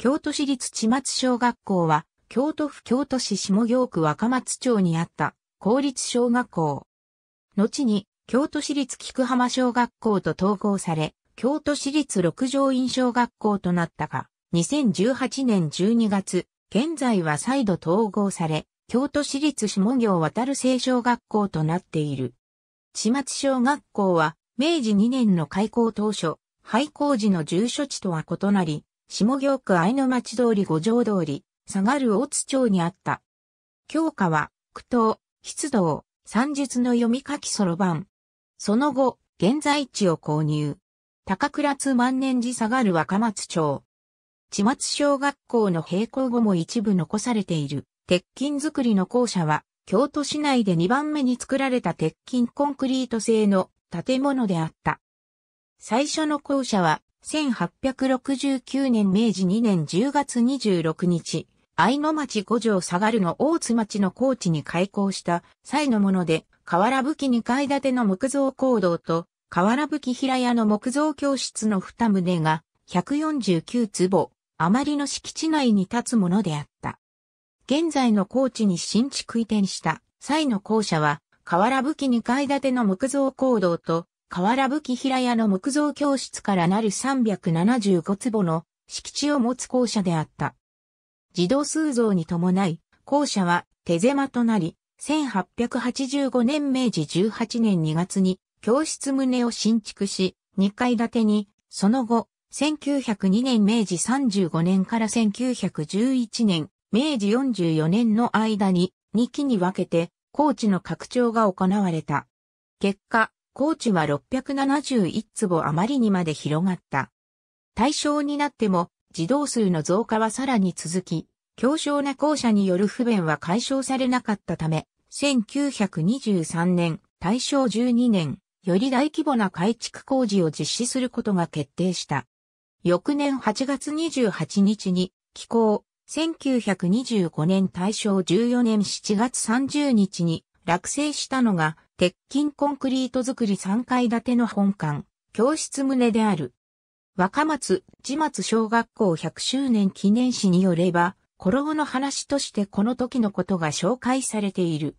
京都市立千松小学校は、京都府京都市下京区若松町にあった公立小学校。後に、京都市立菊浜小学校と統合され、京都市立六条院小学校となったが、2018年12月、現在は再度統合され、京都市立下京渡る清小学校となっている。千松小学校は、明治2年の開校当初、廃校時の住所地とは異なり、下京区愛の町通り五条通り、下がる大津町にあった。教科は、苦闘、筆道、算術の読み書きそろばん。その後、現在地を購入。高倉津万年寺下がる若松町。地松小学校の閉校後も一部残されている、鉄筋作りの校舎は、京都市内で2番目に作られた鉄筋コンクリート製の建物であった。最初の校舎は、1869年明治2年10月26日、愛の町五条下がるの大津町の高地に開校した際のもので、河原武器2階建ての木造行動と、河原武器平屋の木造教室の二棟が、149坪、余りの敷地内に立つものであった。現在の高地に新築移転した際の校舎は、河原武器2階建ての木造行動と、河原吹平屋の木造教室からなる375坪の敷地を持つ校舎であった。児童数増に伴い、校舎は手狭となり、1885年明治18年2月に教室棟を新築し、2階建てに、その後、1902年明治35年から1911年、明治44年の間に2期に分けて、高知の拡張が行われた。結果、高知は671坪余りにまで広がった。対象になっても、児童数の増加はさらに続き、強小な校舎による不便は解消されなかったため、1923年、大正12年、より大規模な改築工事を実施することが決定した。翌年8月28日に、寄港、1925年大正14年7月30日に落成したのが、鉄筋コンクリート造り3階建ての本館、教室棟である。若松、地松小学校100周年記念誌によれば、コロゴの話としてこの時のことが紹介されている。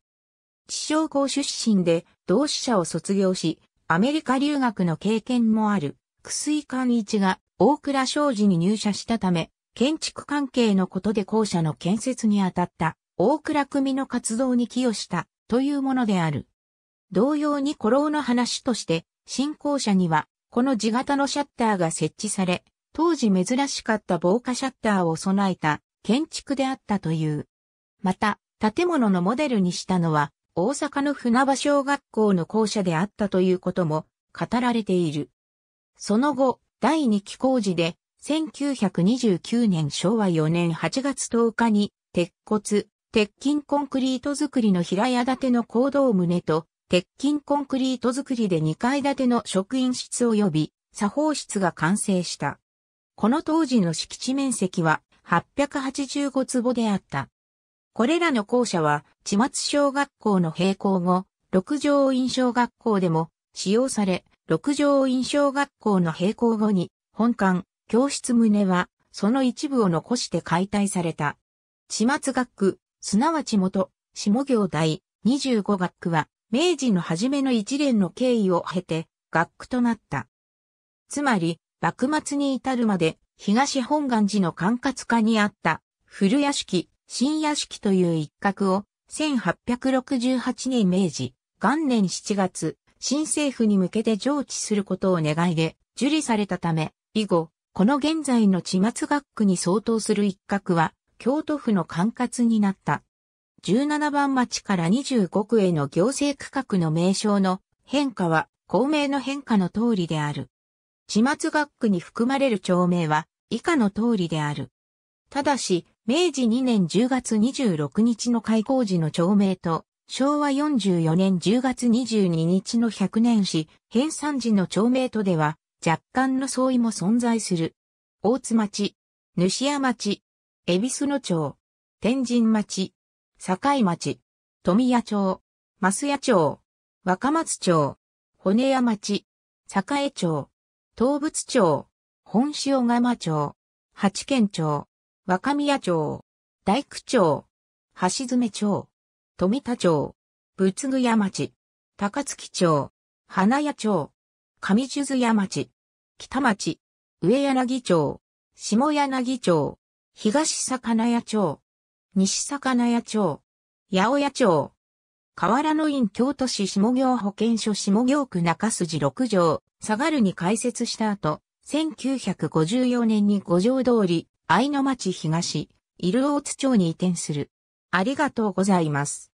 地商校出身で同志社を卒業し、アメリカ留学の経験もある、楠井寛一が大倉商事に入社したため、建築関係のことで校舎の建設にあたった大倉組の活動に寄与したというものである。同様に古老の話として、新校舎には、この地型のシャッターが設置され、当時珍しかった防火シャッターを備えた建築であったという。また、建物のモデルにしたのは、大阪の船場小学校の校舎であったということも語られている。その後、第2期工事で、1929年昭和4年8月10日に、鉄骨、鉄筋コンクリート造りの平屋建ての行動棟と、鉄筋コンクリート造りで2階建ての職員室及び作法室が完成した。この当時の敷地面積は885坪であった。これらの校舎は、地松小学校の閉校後、六条院小学校でも使用され、六条院小学校の閉校後に、本館、教室棟は、その一部を残して解体された。地松学区、すなわち元、下行大、25学区は、明治の初めの一連の経緯を経て、学区となった。つまり、幕末に至るまで、東本願寺の管轄下にあった、古屋敷、新屋敷という一角を、1868年明治、元年7月、新政府に向けて上置することを願いで、受理されたため、以後、この現在の地末学区に相当する一角は、京都府の管轄になった。17番町から25区への行政区画の名称の変化は公明の変化の通りである。地末学区に含まれる町名は以下の通りである。ただし、明治2年10月26日の開港時の町名と、昭和44年10月22日の100年史、編纂時の町名とでは、若干の相違も存在する。大津町、主屋町、恵比寿の町、天神町、境町、富谷町、増谷町、若松町、骨屋町、栄町、東仏町、本塩釜町、八軒町、若宮町、大工町、橋爪町、富田町、仏具屋町、高槻町、花屋町、上手図屋町、北町、上柳町、下柳町、東魚屋町、西魚屋町、八百屋町、河原の院京都市下行保健所下行区中筋6条、下がるに開設した後、1954年に五条通り、愛の町東、オ大津町に移転する。ありがとうございます。